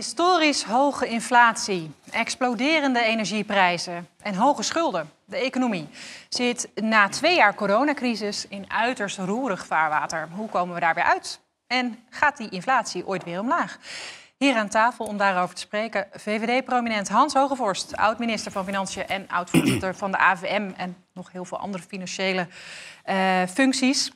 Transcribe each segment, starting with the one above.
Historisch hoge inflatie, exploderende energieprijzen en hoge schulden. De economie zit na twee jaar coronacrisis in uiterst roerig vaarwater. Hoe komen we daar weer uit? En gaat die inflatie ooit weer omlaag? Hier aan tafel om daarover te spreken, VVD-prominent Hans Hogevorst, oud-minister van Financiën en oud-voorzitter van de AVM en nog heel veel andere financiële eh, functies.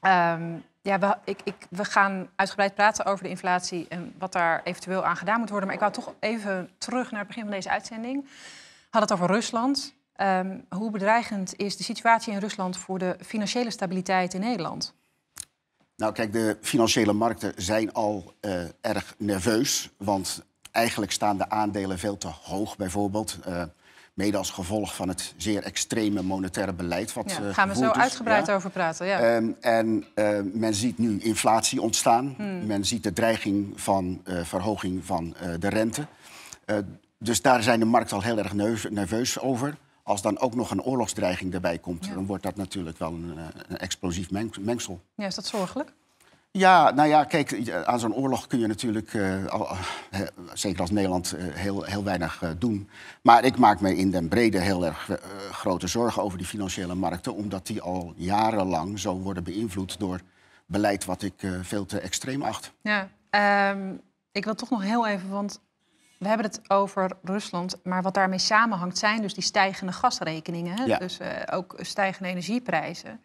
Ehm, ja, we, ik, we gaan uitgebreid praten over de inflatie en wat daar eventueel aan gedaan moet worden. Maar ik wou toch even terug naar het begin van deze uitzending. Had het over Rusland. Ehm, hoe bedreigend is de situatie in Rusland voor de financiële stabiliteit in Nederland? Nou, kijk, de financiële markten zijn al eh, erg nerveus. Want eigenlijk staan de aandelen veel te hoog, bijvoorbeeld. Eh, Mede als gevolg van het zeer extreme monetaire beleid. Wat, ja, eh, gaan we zo uitgebreid over praten. Ja. Ehm, en eh, men ziet nu inflatie ontstaan. Hmm. Men ziet de dreiging van eh, verhoging van de rente. dus daar zijn de markten al heel erg nerveus over. Als dan ook nog een oorlogsdreiging erbij komt, dan wordt dat natuurlijk wel een, een explosief mengsel. Ja, is dat zorgelijk? Ja, nou ja, kijk, eh, aan zo'n oorlog kun je natuurlijk, eh, eh, zeker als Nederland, heel, heel weinig doen. Maar ik maak me in den brede heel erg grote zorgen over die financiële markten, omdat die al jarenlang zo worden beïnvloed door beleid wat ik veel te extreem acht. Ja, ehm, ik wil toch nog heel even, want we hebben het over Rusland, maar wat daarmee samenhangt zijn dus die stijgende gasrekeningen. Dus eh, ook stijgende energieprijzen.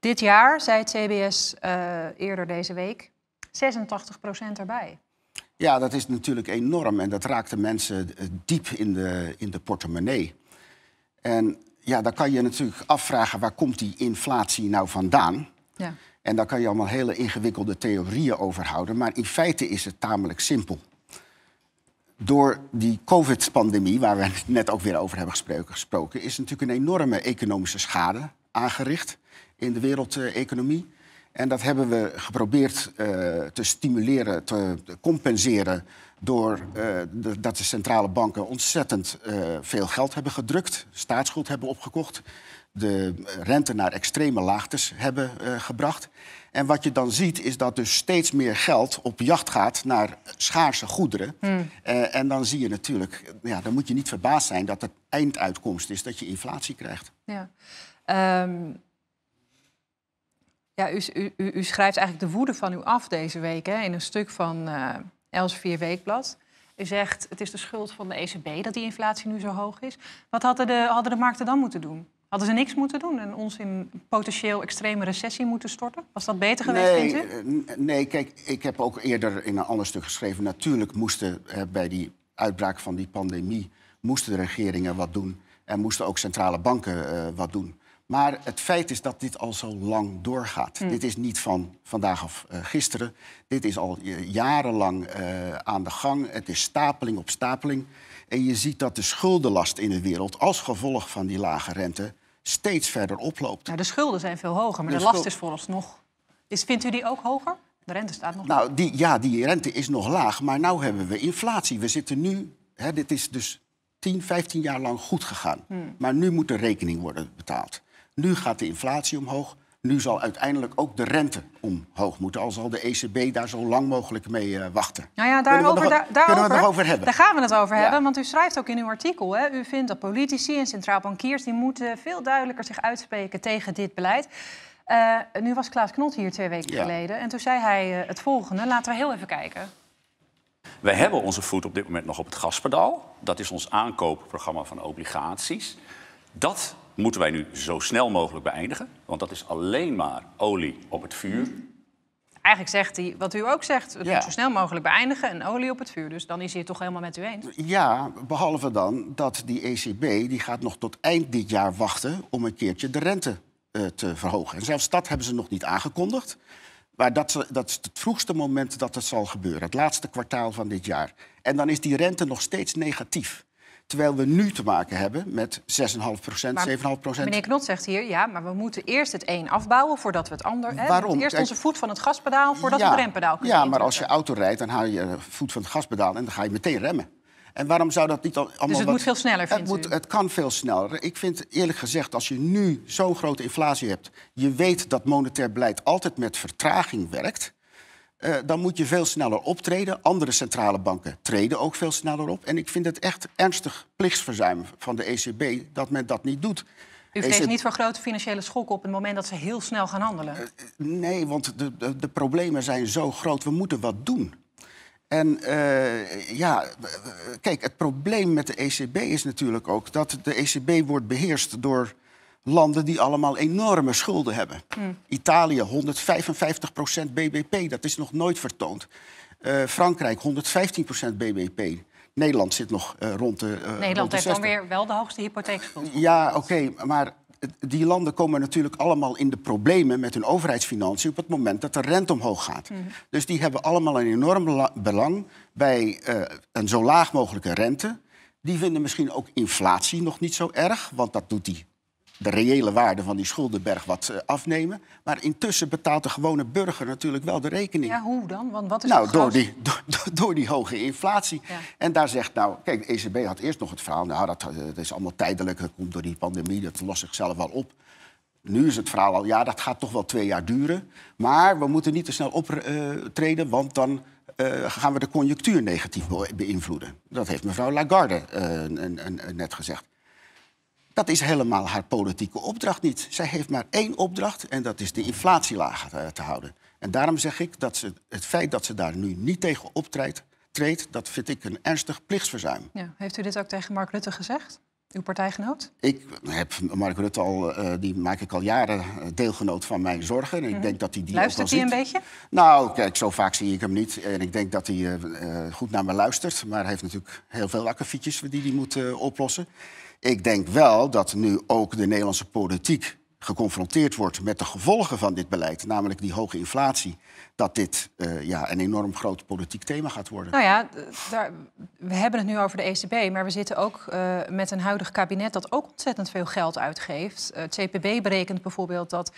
Dit jaar, zei het CBS eh, eerder deze week, 86 procent erbij. Ja, dat is natuurlijk enorm en dat raakt de mensen eh, diep in de, in de portemonnee. En ja, dan kan je natuurlijk afvragen waar komt die inflatie nou vandaan? Ja. En daar kan je allemaal hele ingewikkelde theorieën over houden, maar in feite is het tamelijk simpel door die COVID-pandemie, waar we net ook weer over hebben gesproken, is natuurlijk een enorme economische schade aangericht in de wereldeconomie. En dat hebben we geprobeerd eh, te stimuleren, te, compenseren. Door eh, de, dat de centrale banken ontzettend eh, veel geld hebben gedrukt, staatsschuld hebben opgekocht, de rente naar extreme laagtes hebben gebracht. En wat je dan ziet is dat dus steeds meer geld op jacht gaat naar schaarse goederen. Hmm. Eh, en dan zie je natuurlijk, ja, dan moet je niet verbaasd zijn dat het einduitkomst is dat je inflatie krijgt. Ja. Ehm, ja, u, u, u, schrijft eigenlijk de woede van u af deze week hè, in een stuk van uh, eh, Vier Weekblad. U zegt het is de schuld van de ECB dat die inflatie nu zo hoog is. Wat hadden de, hadden de markten dan moeten doen? Hadden ze niks moeten doen en ons in potentieel extreme recessie moeten storten? Was dat beter geweest, nee, vindt u? Eh, nee, kijk, ik heb ook eerder in een ander stuk geschreven... natuurlijk moesten eh, bij die uitbraak van die pandemie... moesten de regeringen wat doen en moesten ook centrale banken eh, wat doen. Maar het feit is dat dit al zo lang doorgaat. Hmm. Dit is niet van vandaag of eh, gisteren. Dit is al eh, jarenlang aan de gang. Het is stapeling op stapeling. En je ziet dat de schuldenlast in de wereld als gevolg van die lage rente steeds verder oploopt. Nou, de schulden zijn veel hoger, maar de, last is vooralsnog. Is, vindt u die ook hoger? De rente staat nog nou, die, ja, die rente is nog laag, maar nu hebben we inflatie. We zitten nu, hè, dit is dus 10, 15 jaar lang goed gegaan. Hmm. Maar nu moet er rekening worden betaald. Nu gaat de inflatie omhoog. Nu zal uiteindelijk ook de rente omhoog moeten. Al zal de ECB daar zo lang mogelijk mee eh, wachten. Nou ja, daarover, kunnen we het over hebben? Daar gaan we het over hebben, want u schrijft ook in uw artikel... Hè, u vindt dat politici en centraal bankiers... die moeten veel duidelijker zich uitspreken tegen dit beleid. Eh, nu was Klaas Knot hier twee weken geleden en toen zei hij eh, het volgende. Laten we heel even kijken. Wij hebben onze voet op dit moment nog op het gaspedaal. Dat is ons aankoopprogramma van obligaties. Dat moeten wij nu zo snel mogelijk beëindigen. Want dat is alleen maar olie op het vuur. Eigenlijk zegt hij wat u ook zegt. Het moet zo snel mogelijk beëindigen en olie op het vuur. Dus dan is hij het toch helemaal met u eens? Ja, behalve dan dat die ECB die gaat nog tot eind dit jaar wachten... om een keertje de rente eh, te verhogen. En zelfs dat hebben ze nog niet aangekondigd. Maar dat, dat, is het vroegste moment dat het zal gebeuren. Het laatste kwartaal van dit jaar. En dan is die rente nog steeds negatief. Terwijl we nu te maken hebben met 6,5 7,5 Meneer Knot zegt hier, ja, maar we moeten eerst het een afbouwen voordat we het ander... Waarom? eerst onze voet van het gaspedaal voordat we het rempedaal kunnen Ja, maar als je auto rijdt, dan haal je je voet van het gaspedaal en dan ga je meteen remmen. En waarom zou dat niet allemaal... Dus het moet veel sneller, vindt het moet, Het kan veel sneller. Ik vind eerlijk gezegd, als je nu zo'n grote inflatie hebt... je weet dat monetair beleid altijd met vertraging werkt... Eh, dan moet je veel sneller optreden. Andere centrale banken treden ook veel sneller op. En ik vind het echt ernstig plichtsverzuim van de ECB dat men dat niet doet. U e vreest niet voor grote financiële schokken op het moment dat ze heel snel gaan handelen? Eh, eh, nee, want de, de, de, problemen zijn zo groot. We moeten wat doen. En ja, kijk, het probleem met de ECB is natuurlijk ook dat de ECB wordt beheerst door landen die allemaal enorme schulden hebben. Hmm. Italië 155 BBP, dat is nog nooit vertoond. Eh, Frankrijk 115 BBP. Nederland zit nog eh, eh, rond de. Nederland heeft dan weer wel de hoogste hypotheekschuld. Ja, oké, maar die landen komen natuurlijk allemaal in de problemen met hun overheidsfinanciën op het moment dat de rente omhoog gaat. Hmm. Dus die hebben allemaal een enorm belang bij een zo laag mogelijke rente. Die vinden misschien ook inflatie nog niet zo erg, want dat doet die de reële waarde van die schuldenberg wat eh, afnemen. Maar intussen betaalt de gewone burger natuurlijk wel de rekening. Ja, hoe dan? Want wat is nou, door die, door, die hoge inflatie. En daar zegt nou, kijk, de ECB had eerst nog het verhaal... nou, eh, dat, is allemaal tijdelijk, dat komt door die pandemie, dat lost zichzelf wel op. Nu is het verhaal al, ja, dat gaat toch wel twee jaar duren. Maar we moeten niet te snel optreden, eh, want dan gaan we de conjunctuur negatief beïnvloeden. Dat heeft mevrouw Lagarde net gezegd. Dat is helemaal haar politieke opdracht niet. Zij heeft maar één opdracht en dat is de inflatie lager eh, te houden. En daarom zeg ik dat ze, het feit dat ze daar nu niet tegen optreedt, treedt, dat vind ik een ernstig plichtsverzuim. Ja. Heeft u dit ook tegen Mark Rutte gezegd? Uw partijgenoot? Ik heb Mark Rutte al, eh, die maak ik al jaren eh, deelgenoot van mijn zorgen. En ik mhm. denk dat hij die luistert hij een beetje? Nou, kijk, zo vaak zie ik hem niet. En ik denk dat hij eh, goed naar me luistert. Maar hij heeft natuurlijk heel veel akkefietjes die hij moet oplossen. Ik denk wel dat nu ook de Nederlandse politiek geconfronteerd wordt met de gevolgen van dit beleid, namelijk die hoge inflatie, dat dit eh, ja, een enorm groot politiek thema gaat worden. Nou ja, daar, we hebben het nu over de ECB, maar we zitten ook eh, met een huidig kabinet dat ook ontzettend veel geld uitgeeft. Uh, het CPB berekent bijvoorbeeld dat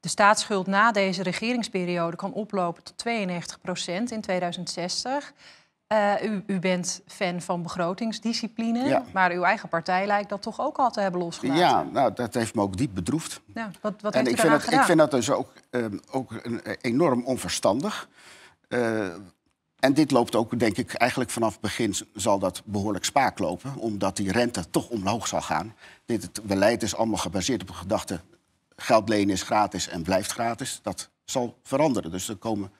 de staatsschuld na deze regeringsperiode kan oplopen tot 92 procent in 2060. Eh, u, u, bent fan van begrotingsdiscipline, maar uw eigen partij lijkt dat toch ook al te hebben losgelaten. Ja, nou, dat heeft me ook diep bedroefd. Ja, wat, wat en heeft ik, vind dat, ik vind dat dus ook, eh, ook een, eh, enorm onverstandig. en dit loopt ook, denk ik, eigenlijk vanaf het begin zal dat behoorlijk spaak lopen, omdat die rente toch omhoog zal gaan. Dit het beleid is allemaal gebaseerd op de gedachte: geld lenen is gratis en blijft gratis. Dat zal veranderen. Dus er komen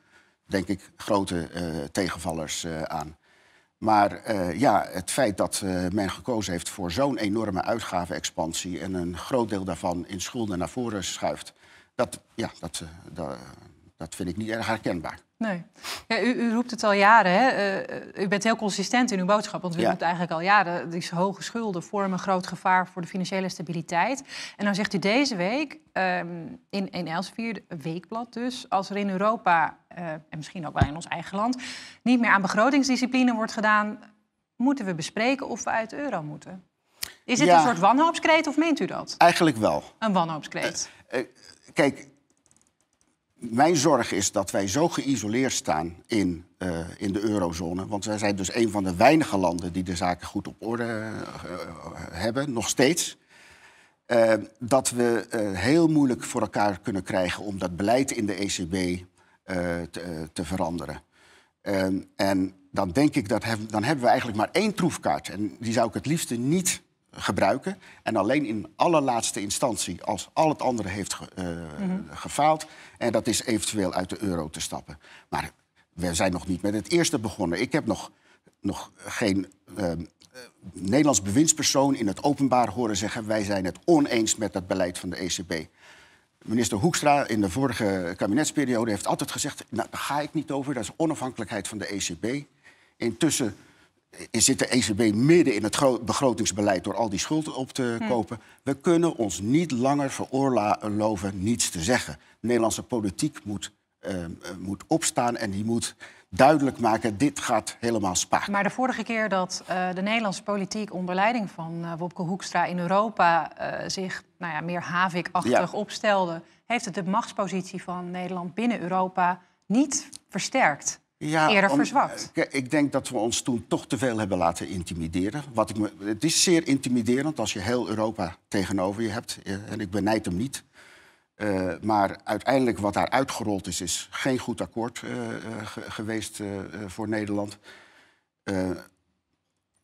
denk ik, grote eh, tegenvallers eh, aan. Maar eh, ja, het feit dat men gekozen heeft voor zo'n enorme uitgavenexpansie en een groot deel daarvan in schulden naar voren schuift, dat, ja, dat, dat, dat vind ik niet erg herkenbaar. Nee. Ja, u, u, roept het al jaren. Hè? Eh, eh, u bent heel consistent in uw boodschap. Want u ja. roept eigenlijk al jaren... die hoge schulden vormen een groot gevaar voor de financiële stabiliteit. En dan zegt u deze week, ehm, in, in Elsevier, weekblad dus... als er in Europa, eh, en misschien ook wel in ons eigen land... niet meer aan begrotingsdiscipline wordt gedaan... moeten we bespreken of we uit de euro moeten. Is dit een soort wanhoopskreet of meent u dat? Eigenlijk wel. Een wanhoopskreet. kijk, mijn zorg is dat wij zo geïsoleerd staan in, eh, in de eurozone. Want wij zijn dus een van de weinige landen die de zaken goed op orde eh, hebben, nog steeds. Eh, dat we heel moeilijk voor elkaar kunnen krijgen om dat beleid in de ECB te, te, veranderen. Ehm, en dan denk ik dat dan hebben we eigenlijk maar één troefkaart. En die zou ik het liefste niet gebruiken. En alleen in allerlaatste instantie, als al het andere heeft ge, eh, mhm. gefaald... en dat is eventueel uit de euro te stappen. Maar we zijn nog niet met het eerste begonnen. Ik heb nog, nog geen ehm, eh, Nederlands bewindspersoon in het openbaar horen zeggen... wij zijn het oneens met het beleid van de ECB. Minister Hoekstra in de vorige kabinetsperiode heeft altijd gezegd... Nou, daar ga ik niet over, dat is onafhankelijkheid van de ECB. Intussen zit de ECB midden in het begrotingsbeleid door al die schulden op te hm. kopen. We kunnen ons niet langer veroorloven niets te zeggen. De Nederlandse politiek moet, ehm, eh, moet opstaan en die moet duidelijk maken, dit gaat helemaal spaak. Maar de vorige keer dat eh, de Nederlandse politiek onder leiding van eh, Wopke Hoekstra in Europa zich nou ja, meer havikachtig opstelde, heeft het de machtspositie van Nederland binnen Europa niet versterkt ja, eerder eh, Ik denk dat we ons toen toch te veel hebben laten intimideren. Wat ik me, het is zeer intimiderend als je heel Europa tegenover je hebt. Eh, en ik benijd hem niet. Eh, maar uiteindelijk wat daar uitgerold is, is geen goed akkoord geweest voor Nederland.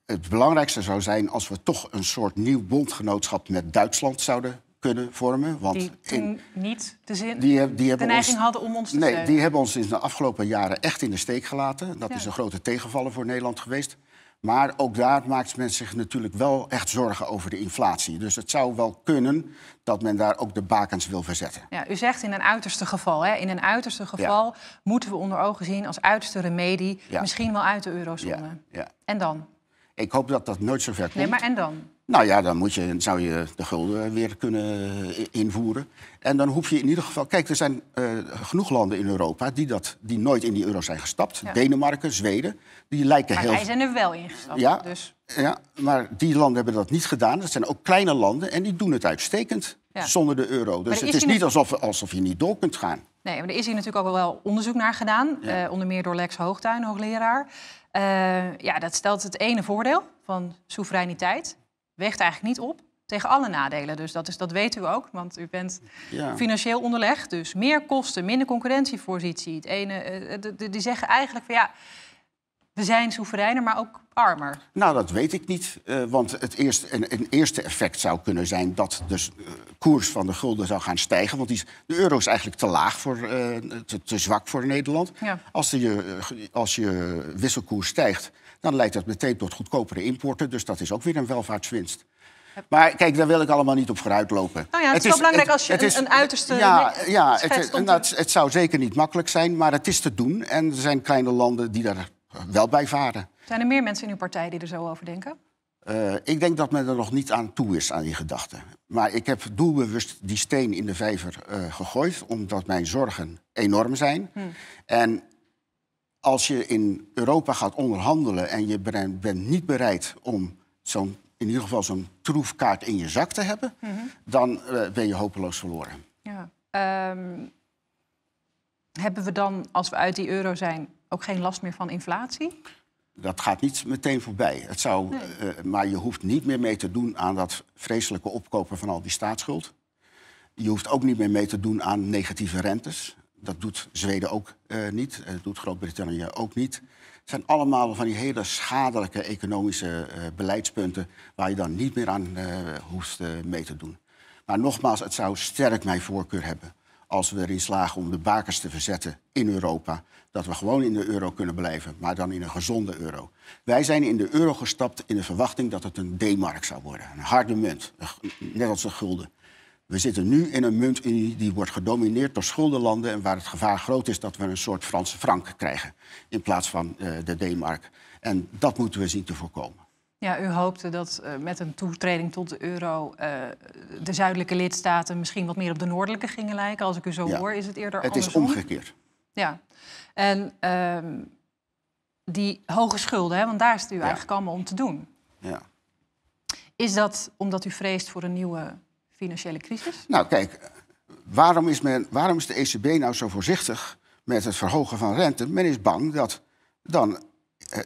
het belangrijkste zou zijn als we toch een soort nieuw bondgenootschap met Duitsland zouden kunnen vormen. Want die toen in, niet de, zin, die, die de neiging ons, hadden om ons te Nee, die hebben ons in de afgelopen jaren echt in de steek gelaten. Dat is een grote tegenvaller voor Nederland geweest. Maar ook daar maakt men zich natuurlijk wel echt zorgen over de inflatie. Dus het zou wel kunnen dat men daar ook de bakens wil verzetten. Ja, u zegt in een uiterste geval. Hè? In een uiterste geval moeten we onder ogen zien als uiterste remedie... misschien wel uit de eurozone. En dan? Ik hoop dat dat nooit zover komt. Nee, maar en dan? Nou ja, dan moet je, zou je de gulden weer kunnen eh, invoeren. En dan hoef je in ieder geval. Kijk, er zijn eh, genoeg landen in Europa die, dat, die nooit in die euro zijn gestapt. Denemarken, Zweden, die lijken maar heel. Wij zijn er wel in gestapt. Ja, dus. ja, maar die landen hebben dat niet gedaan. Dat zijn ook kleine landen en die doen het uitstekend zonder de euro. Dus het is niet alsof, alsof je niet door kunt gaan. Nee, maar er is hier natuurlijk ook wel onderzoek naar gedaan. Eh, onder meer door Lex Hoogtuin, hoogleraar. ja, dat stelt het ene voordeel van soevereiniteit weegt eigenlijk niet op tegen alle nadelen. Dus dat, is, dat weet u ook, want u bent financieel onderlegd. Dus meer kosten, minder concurrentiepositie. Het ene, eh, eh, die zeggen eigenlijk van ja, we zijn soevereiner, maar ook armer. Nou, dat weet ik niet. Eh, want het eerste, een, een, eerste effect zou kunnen zijn dat de dus, koers van de gulden zou gaan stijgen. Want die, de euro is eigenlijk te laag, voor, te, te, zwak voor Nederland. Als, je, als je wisselkoers stijgt, dan leidt dat meteen tot goedkopere importen. Dus dat is ook weer een welvaartswinst. Maar kijk, daar wil ik allemaal niet op vooruit lopen. Nou het, is wel belangrijk als je een, uiterste. Ja, ja het, nou, het, zou zeker niet makkelijk zijn, maar het is te doen. En er zijn kleine landen die daar wel bij varen. Zijn er meer mensen in uw partij die er zo over denken? Eh, ik denk dat men er nog niet aan toe is aan die gedachte. Maar ik heb doelbewust die steen in de vijver eh, gegooid, omdat mijn zorgen enorm zijn. Hmm. En als je in Europa gaat onderhandelen en je bent niet bereid om zo'n, in ieder geval zo'n troefkaart in je zak te hebben, mhm. dan eh, ben je hopeloos verloren. Ja. Ehm, hebben we dan, als we uit die euro zijn, ook geen last meer van inflatie? Dat gaat niet meteen voorbij. Het zou, eh, maar je hoeft niet meer mee te doen aan dat vreselijke opkopen van al die staatsschuld. Je hoeft ook niet meer mee te doen aan negatieve rentes dat doet Zweden ook eh, niet, eh, dat doet Groot-Brittannië ook niet. Het zijn allemaal van die hele schadelijke economische eh, beleidspunten waar je dan niet meer aan hoeft mee te doen. Maar nogmaals, het zou sterk mijn voorkeur hebben als we erin slagen om de bakers te verzetten in Europa. Dat we gewoon in de euro kunnen blijven, maar dan in een gezonde euro. Wij zijn in de euro gestapt in de verwachting dat het een D-mark zou worden. Een harde munt, net als een gulden. We zitten nu in een muntunie die wordt gedomineerd door schuldenlanden... en waar het gevaar groot is dat we een soort Franse frank krijgen... in plaats van eh, de D-mark. En dat moeten we zien te voorkomen. Ja, u hoopte dat eh, met een toetreding tot de euro eh, de zuidelijke lidstaten misschien wat meer op de noordelijke gingen lijken. Als ik u zo hoor, is het eerder het andersom. Het is omgekeerd. Ja. En ehm, die hoge schulden, hè, want daar is u eigenlijk allemaal om te doen. Ja. Is dat omdat u vreest voor een nieuwe financiële crisis? Nou, kijk, waarom is, men, waarom is de ECB nou zo voorzichtig met het verhogen van rente? Men is bang dat dan. Eh,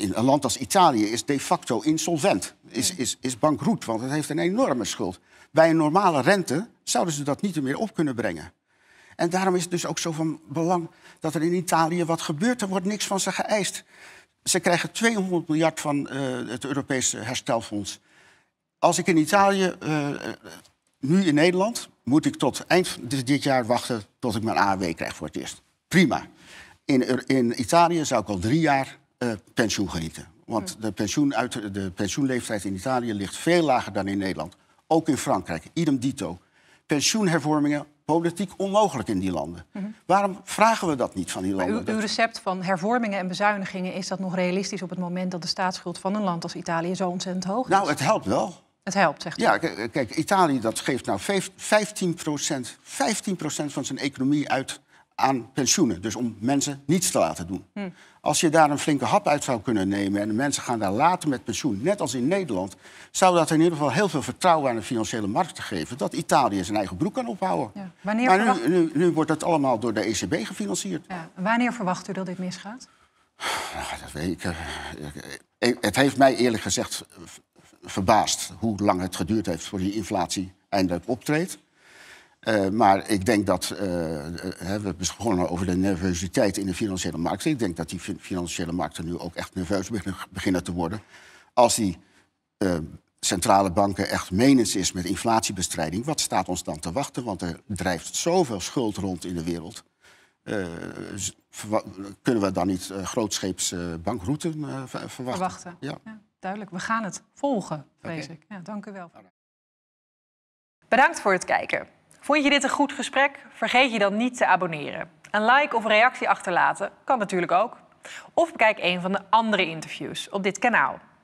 in een land als Italië is de facto insolvent, is, is, is bankroet, want het heeft een enorme schuld. Bij een normale rente zouden ze dat niet meer op kunnen brengen. En daarom is het dus ook zo van belang dat er in Italië wat gebeurt. Er wordt niks van ze geëist. Ze krijgen 200 miljard van eh, het Europese herstelfonds. Als ik in Italië, eh, eh, nu in Nederland, moet ik tot eind dit jaar wachten tot ik mijn AW krijg voor het eerst. Prima. In, in Italië zou ik al drie jaar eh, pensioen genieten. Want de, pensioen uit, de pensioenleeftijd in Italië ligt veel lager dan in Nederland. Ook in Frankrijk, idem dito. Pensioenhervormingen politiek onmogelijk in die landen. Mhm. Waarom vragen we dat niet van die landen? U uw, recept van hervormingen en bezuinigingen, is dat nog realistisch op het moment dat de staatsschuld van een land als Italië zo ontzettend hoog is? Nou, het helpt wel. Het helpt, zegt Ja, eh, kijk, Italië dat geeft nou 15 procent, 15 van zijn economie uit aan pensioenen. Dus om mensen niets te laten doen. Hmm. Als je daar een flinke hap uit zou kunnen nemen... en mensen gaan daar later met pensioen, net als in Nederland... zou dat in ieder geval heel veel vertrouwen aan de financiële markt geven... dat Italië zijn eigen broek kan ophouden. Ja. Wanneer verwacht... nu, nu, wordt dat allemaal door de ECB gefinancierd. Ja. Wanneer verwacht u dat dit misgaat? Nou, dat weet ik. Eh, eh, het heeft mij eerlijk gezegd verbaasd hoe lang het geduurd heeft voor die inflatie eindelijk optreedt. Eh, maar ik denk dat, uh, we begonnen over de nervositeit in de financiële markten. Ik denk dat die financiële markten nu ook echt nerveus beginnen te worden. Als die centrale banken echt menens is met inflatiebestrijding, wat staat ons dan te wachten? Want er drijft zoveel schuld rond in de wereld. kunnen we dan niet grootscheeps bankrouten verwachten? verwachten. ja duidelijk. We gaan het volgen, vrees ik. Ja, dank u wel. Bedankt voor het kijken. Vond je dit een goed gesprek? Vergeet je dan niet te abonneren. Een like of reactie achterlaten kan natuurlijk ook. Of bekijk een van de andere interviews op dit kanaal.